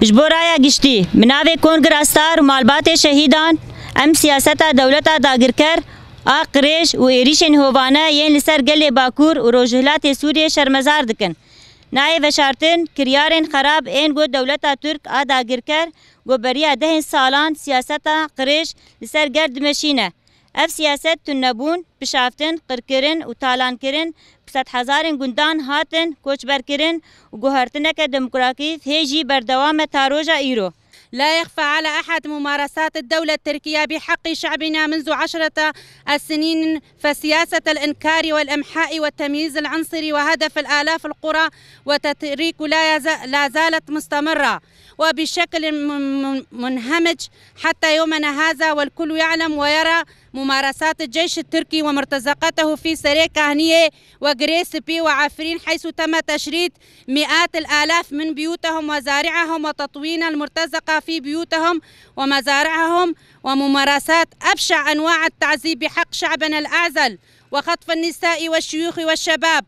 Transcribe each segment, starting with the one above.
جبرایا گشتی مناوی کنگر استار مالبات شهیدان ام سیاستا دولتا داگر کر آقریش و ایریشن هوانه یین لسر گل باکور و روجهلات سوریه شرمزار دکن نای وشارتن کریارن خراب این گو دولتا ترک آداگر کر گو بریا دهن سالان سیاستا قریش لسر گرد مشینه اف سیاست تو نبون پشافتن قرکرن و تالان کرن صد هزارن گندان هاتن کوچبر کرن و گوهرتنک دموکراتی هیجی بردوام تاروجا ایرو لا يخفى على أحد ممارسات الدولة التركية بحق شعبنا منذ عشرة السنين فسياسة الإنكار والإمحاء والتمييز العنصري وهدف الآلاف القرى وتتريك لا زالت مستمرة وبشكل منهمج حتى يومنا هذا والكل يعلم ويرى ممارسات الجيش التركي ومرتزقته في سري كهنية وغريسبي وعفرين حيث تم تشريد مئات الآلاف من بيوتهم وزارعهم وتطوين المرتزقة في بيوتهم ومزارعهم وممارسات أبشع أنواع التعذيب بحق شعبنا الأعزل وخطف النساء والشيوخ والشباب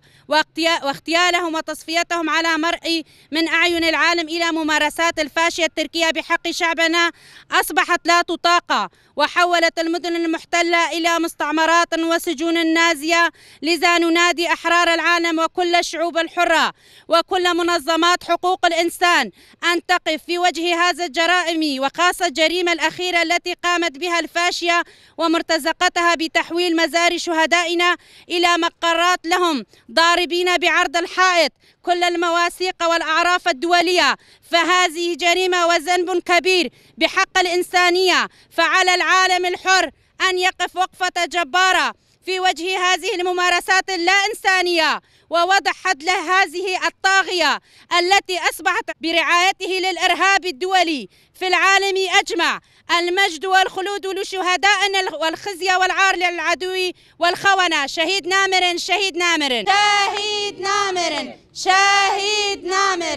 واغتيالهم وتصفيتهم على مرء من أعين العالم إلى ممارسات الفاشية التركية بحق شعبنا أصبحت لا تطاق وحولت المدن المحتلة إلى مستعمرات وسجون نازية لذا ننادي أحرار العالم وكل الشعوب الحرة وكل منظمات حقوق الإنسان أن تقف في وجه هذا الجرائم وخاصة الجريمة الأخيرة التي قامت بها الفاشية ومرتزقتها بتحويل مزار شهداء أبنائنا إلى مقرات لهم ضاربين بعرض الحائط كل المواثيق والأعراف الدولية فهذه جريمة وذنب كبير بحق الإنسانية فعلى العالم الحر أن يقف وقفة جبارة في وجه هذه الممارسات اللا إنسانية ووضع حد لهذه الطاغية التي أصبحت برعايته للإرهاب الدولي في العالم أجمع المجد والخلود لشهدائنا والخزي والعار للعدو والخونة شهيد نامر شهيد نامر شهيد نامر شهيد نامر